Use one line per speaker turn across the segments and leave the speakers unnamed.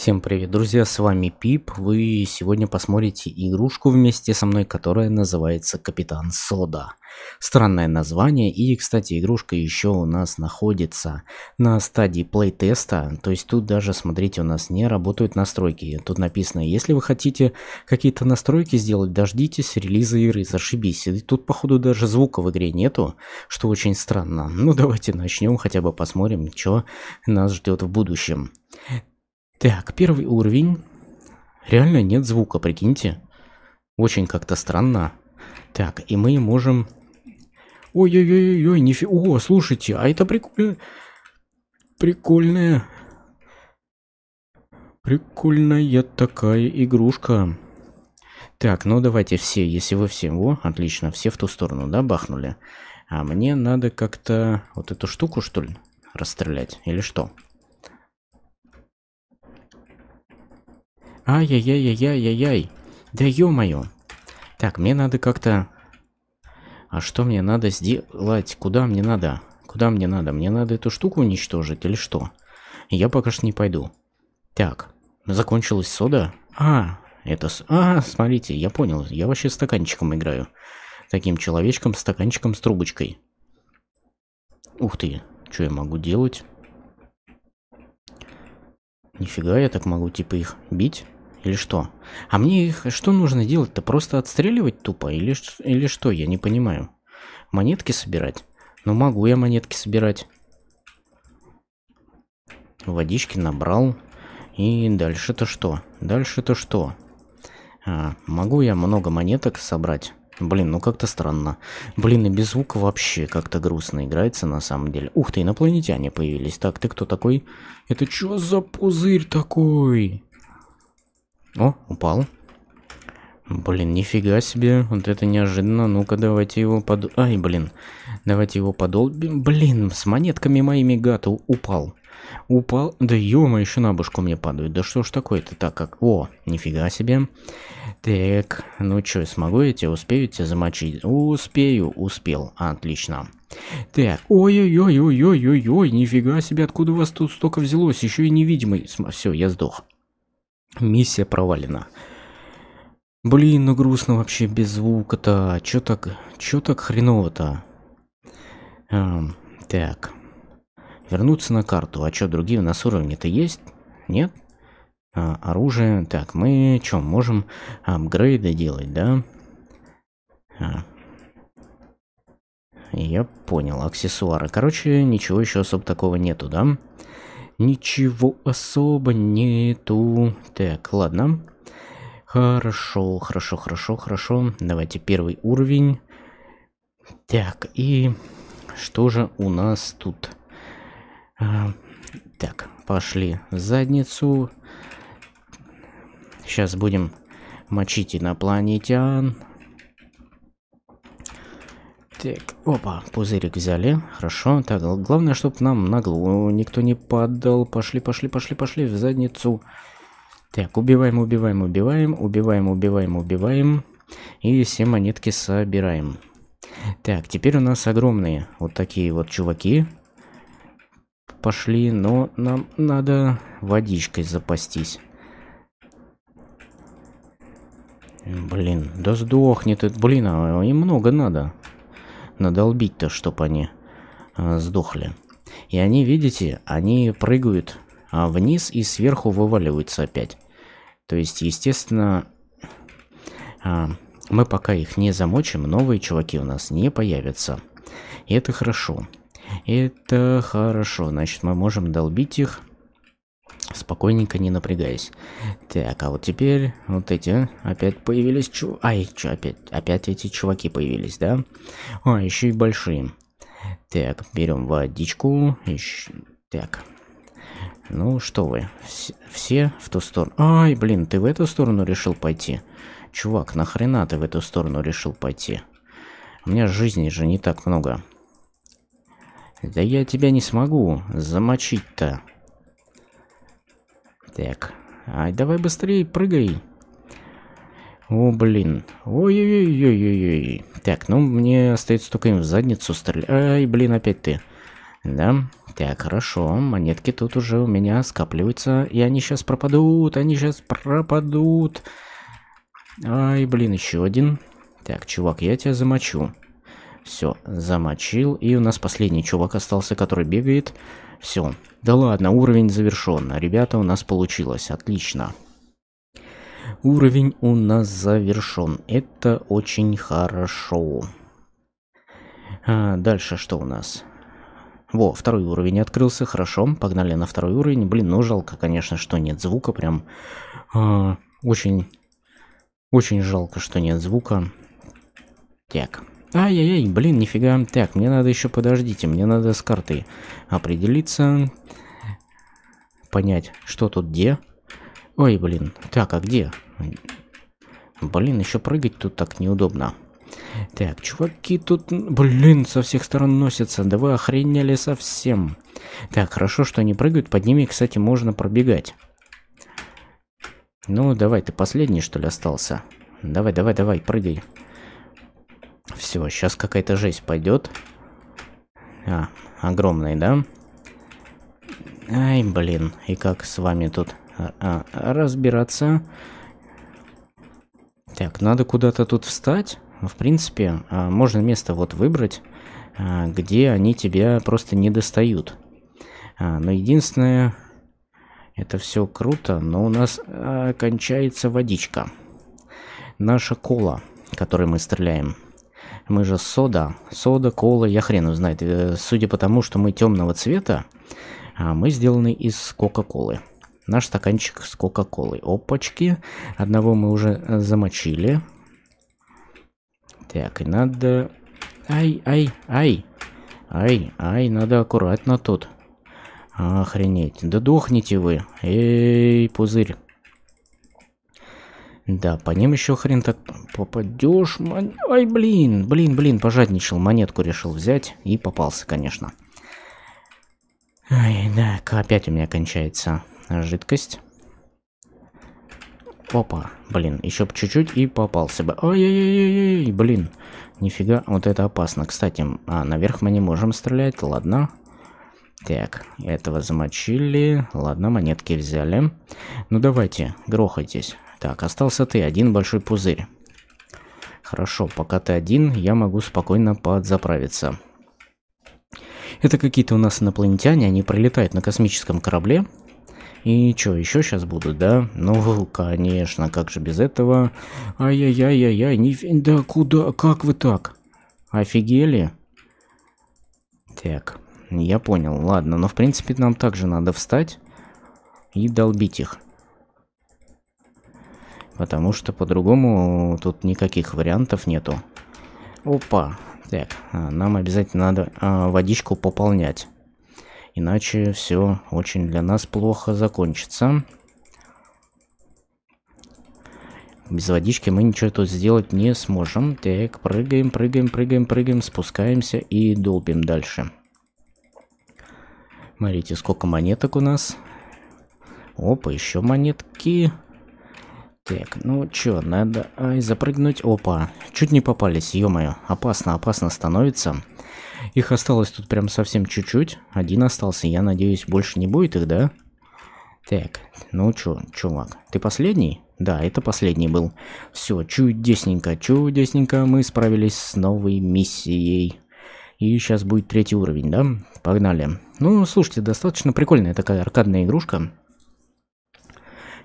Всем привет, друзья, с вами Пип. Вы сегодня посмотрите игрушку вместе со мной, которая называется Капитан Сода. Странное название, и, кстати, игрушка еще у нас находится на стадии плейтеста, то есть тут даже, смотрите, у нас не работают настройки. Тут написано, если вы хотите какие-то настройки сделать, дождитесь релиза игры, зашибись. И тут, походу, даже звука в игре нету, что очень странно. Ну, давайте начнем, хотя бы посмотрим, что нас ждет в будущем. Так, первый уровень. Реально нет звука, прикиньте. Очень как-то странно. Так, и мы можем... Ой-ой-ой-ой, нифи... О, слушайте, а это прикольно... Прикольная... Прикольная такая игрушка. Так, ну давайте все, если вы все... О, отлично, все в ту сторону, да, бахнули? А мне надо как-то вот эту штуку, что ли, расстрелять? Или что? Что? Ай-яй-яй-яй-яй-яй. Да ё-моё. Так, мне надо как-то... А что мне надо сделать? Куда мне надо? Куда мне надо? Мне надо эту штуку уничтожить или что? Я пока что не пойду. Так, закончилась сода? А, это... С... А, смотрите, я понял. Я вообще стаканчиком играю. Таким человечком, стаканчиком с трубочкой. Ух ты, что я могу делать? Нифига, я так могу типа их бить? Или что? А мне их что нужно делать-то? Просто отстреливать тупо? Или, или что? Я не понимаю. Монетки собирать? Ну могу я монетки собирать. Водички набрал. И дальше-то что? Дальше-то что? А, могу я много монеток собрать? Блин, ну как-то странно. Блин, и без звука вообще как-то грустно играется на самом деле. Ух ты, инопланетяне появились. Так, ты кто такой? Это чё за пузырь такой? О, упал. Блин, нифига себе, вот это неожиданно. Ну-ка, давайте его под... Ай, блин. Давайте его подолбим. Блин, с монетками моими гад упал. Упал. Да ё ещё на башку мне падают. Да что ж такое-то так как... О, нифига себе. Так, ну чё, смогу я тебя, успею тебя замочить? Успею, успел, отлично. Так, ой-ой-ой-ой-ой-ой-ой, нифига себе, откуда у вас тут столько взялось, еще и невидимый. Все, я сдох. Миссия провалена. Блин, ну грустно вообще без звука-то. Чё так, чё так хреново-то? Эм, так. Вернуться на карту. А чё, другие у нас уровни-то есть? Нет? А, оружие. Так, мы что, можем апгрейды делать, да? А. Я понял, аксессуары. Короче, ничего еще особо такого нету, да? Ничего особо нету. Так, ладно. Хорошо, хорошо, хорошо, хорошо. Давайте первый уровень. Так, и что же у нас тут? А, так, пошли в задницу. Сейчас будем мочить инопланетян. Так, опа, пузырик взяли. Хорошо. Так, главное, чтобы нам на голову никто не падал. Пошли, пошли, пошли, пошли в задницу. Так, убиваем, убиваем, убиваем, убиваем, убиваем, убиваем. И все монетки собираем. Так, теперь у нас огромные вот такие вот чуваки пошли, но нам надо водичкой запастись. Блин, да сдохнет это. Блин, а им много надо. Надолбить-то, чтобы они э, сдохли. И они, видите, они прыгают а вниз и сверху вываливаются опять. То есть, естественно, э, мы пока их не замочим, новые чуваки у нас не появятся. И это хорошо. Это хорошо. Значит, мы можем долбить их Спокойненько, не напрягаясь. Так, а вот теперь вот эти опять появились чу... Ай, чё, опять, опять эти чуваки появились, да? А, еще и большие. Так, берем водичку. Еще... Так. Ну, что вы. Все, все в ту сторону. Ай, блин, ты в эту сторону решил пойти? Чувак, нахрена ты в эту сторону решил пойти? У меня жизни же не так много. Да я тебя не смогу замочить-то. Так, ай, давай быстрее, прыгай. О, блин. Ой-ой-ой-ой-ой. Так, ну мне остается только им в задницу стрелять. Ай, блин, опять ты. Да? Так, хорошо. Монетки тут уже у меня скапливаются. И они сейчас пропадут. Они сейчас пропадут. Ай, блин, еще один. Так, чувак, я тебя замочу. Все, замочил. И у нас последний чувак остался, который бегает. Все. Да ладно, уровень завершен. Ребята, у нас получилось. Отлично. Уровень у нас завершен. Это очень хорошо. А дальше что у нас? Во, второй уровень открылся, хорошо, погнали на второй уровень. Блин, ну жалко, конечно, что нет звука, прям э, очень, очень жалко, что нет звука. Так, Ай-яй-яй, блин, нифига. Так, мне надо еще подождите, мне надо с картой определиться, понять, что тут где. Ой, блин, так, а где? Блин, еще прыгать тут так неудобно. Так, чуваки тут, блин, со всех сторон носятся. Да вы охренели совсем. Так, хорошо, что они прыгают. Под ними, кстати, можно пробегать. Ну, давай, ты последний, что ли, остался? Давай, давай, давай, прыгай. Все, сейчас какая-то жесть пойдет. А, огромный, да? Ай, блин, и как с вами тут а, а разбираться? Так, надо куда-то тут встать. Ну, в принципе, а, можно место вот выбрать, а, где они тебя просто не достают. Но единственное, это все круто, но у нас кончается водичка. Наша кола, которой мы стреляем. Мы же сода, сода, кола, я хрен знает. Э, судя по тому, что мы темного цвета, а, мы сделаны из Кока-Колы. Наш стаканчик с Кока-Колой. Опачки. Одного мы уже э, замочили. Так, и надо... Ай, ай, ай. Ай, ай, надо аккуратно тут. Охренеть. Да дохните вы. Эй, пузырь. Да, по ним еще хрен так попадешь. Мон... Ай, блин, блин, блин, пожадничал. Монетку решил взять и попался, конечно. Ай, да, опять у меня кончается жидкость. Опа, блин, еще бы чуть-чуть и попался бы. Ой, яй яй яй блин, нифига, вот это опасно. Кстати, а, наверх мы не можем стрелять, ладно. Так, этого замочили. Ладно, монетки взяли. Ну давайте, грохайтесь. Так, остался ты, один большой пузырь. Хорошо, пока ты один, я могу спокойно подзаправиться. Это какие-то у нас инопланетяне, они прилетают на космическом корабле. И что, еще сейчас будут, да? Ну, конечно, как же без этого? Ай-яй-яй-яй-яй, не... да куда, как вы так? Офигели? Так, я понял, ладно, но в принципе нам также надо встать и долбить их. Потому что по-другому тут никаких вариантов нету. Опа. Так, а, нам обязательно надо а, водичку пополнять. Иначе все очень для нас плохо закончится. Без водички мы ничего тут сделать не сможем. Так, прыгаем, прыгаем, прыгаем, прыгаем, спускаемся и долбим дальше. Смотрите, сколько монеток у нас. Опа, еще монетки. Так, ну чё, надо... Ай, запрыгнуть. Опа. Чуть не попались, ё-моё. Опасно, опасно становится. Их осталось тут прям совсем чуть-чуть. Один остался, я надеюсь, больше не будет их, да? Так, ну чё, чувак, ты последний? Да, это последний был. Все, чудесненько, чудесненько мы справились с новой миссией. И сейчас будет третий уровень, да? Погнали. Ну, слушайте, достаточно прикольная такая аркадная игрушка.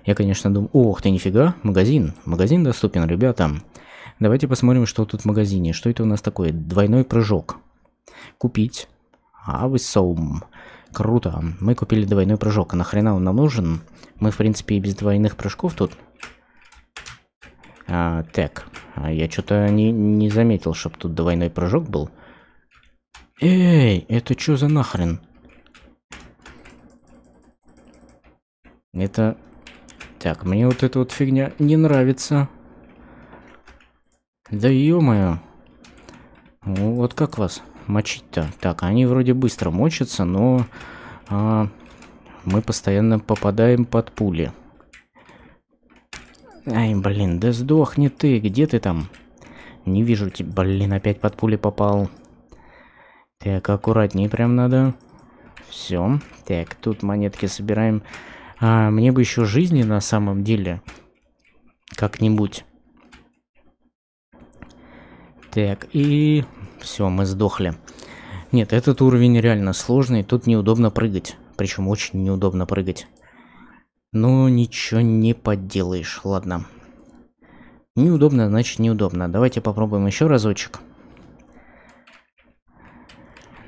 Я, конечно, думаю... Ох ты, нифига, магазин. Магазин доступен, ребята. Давайте посмотрим, что тут в магазине. Что это у нас такое? Двойной прыжок. Купить. А вы соум. Круто. Мы купили двойной прыжок. А нахрена он нам нужен? Мы, в принципе, и без двойных прыжков тут. А, так. А я что-то не, не заметил, чтобы тут двойной прыжок был. Эй, это что за нахрен? Это... Так, мне вот эта вот фигня не нравится. Да ё-моё. Ну, вот как вас мочить-то? Так, они вроде быстро мочатся, но а, мы постоянно попадаем под пули. Ай, блин, да сдохни ты, где ты там? Не вижу тебя, блин, опять под пули попал. Так, аккуратнее прям надо. Все. Так, тут монетки собираем. А мне бы еще жизни на самом деле как-нибудь. Так, и все, мы сдохли. Нет, этот уровень реально сложный, тут неудобно прыгать. Причем очень неудобно прыгать. Но ну, ничего не поделаешь, ладно. Неудобно, значит неудобно. Давайте попробуем еще разочек.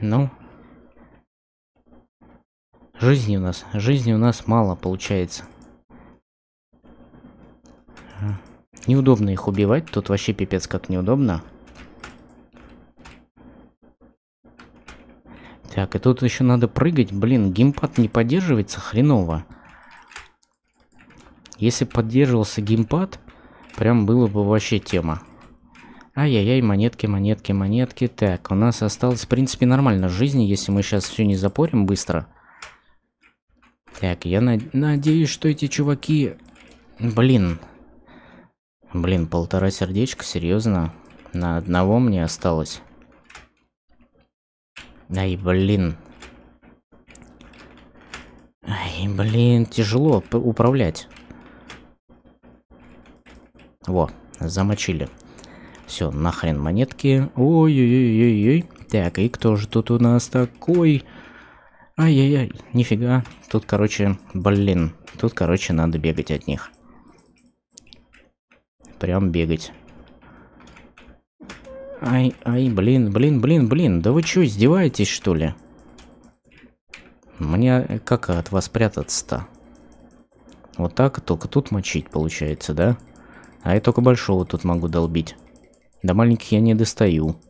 Ну, Жизни у нас, жизни у нас мало получается. Неудобно их убивать, тут вообще пипец как неудобно. Так, и тут еще надо прыгать. Блин, геймпад не поддерживается хреново. Если поддерживался геймпад, прям было бы вообще тема. Ай-яй-яй, монетки, монетки, монетки. Так, у нас осталось, в принципе, нормально жизни, если мы сейчас все не запорим быстро. Так, я над... надеюсь, что эти чуваки... Блин. Блин, полтора сердечка, серьезно? На одного мне осталось. Ай, блин. Ай, блин, тяжело управлять. Во, замочили. Все, нахрен монетки. Ой-ой-ой-ой-ой. Так, и кто же тут у нас такой? Ай-яй-яй, нифига. Тут, короче, блин. Тут, короче, надо бегать от них. Прям бегать. Ай, ай, блин, блин, блин, блин. Да вы что, издеваетесь, что ли? Мне э, как от вас прятаться-то? Вот так только тут мочить получается, да? А я только большого тут могу долбить. До маленьких я не достаю.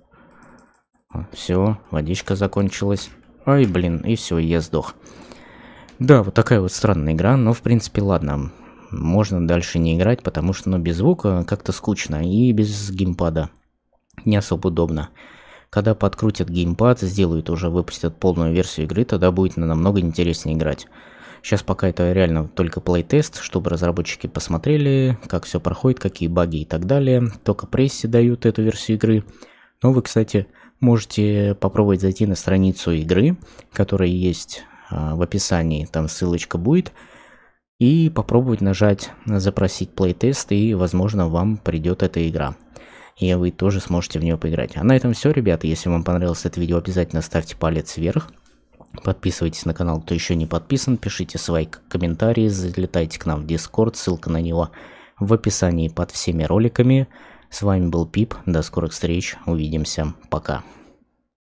Все, водичка закончилась. Ай, блин, и все, я сдох. Да, вот такая вот странная игра, но в принципе ладно. Можно дальше не играть, потому что ну, без звука как-то скучно и без геймпада не особо удобно. Когда подкрутят геймпад, сделают уже, выпустят полную версию игры, тогда будет намного интереснее играть. Сейчас пока это реально только плейтест, чтобы разработчики посмотрели, как все проходит, какие баги и так далее. Только прессе дают эту версию игры. Но ну, вы, кстати, можете попробовать зайти на страницу игры, которая есть а, в описании, там ссылочка будет. И попробовать нажать «Запросить плейтест» и, возможно, вам придет эта игра. И вы тоже сможете в нее поиграть. А на этом все, ребята. Если вам понравилось это видео, обязательно ставьте палец вверх. Подписывайтесь на канал, кто еще не подписан. Пишите свои комментарии, залетайте к нам в Discord, ссылка на него в описании под всеми роликами. С вами был Пип, до скорых встреч, увидимся, пока.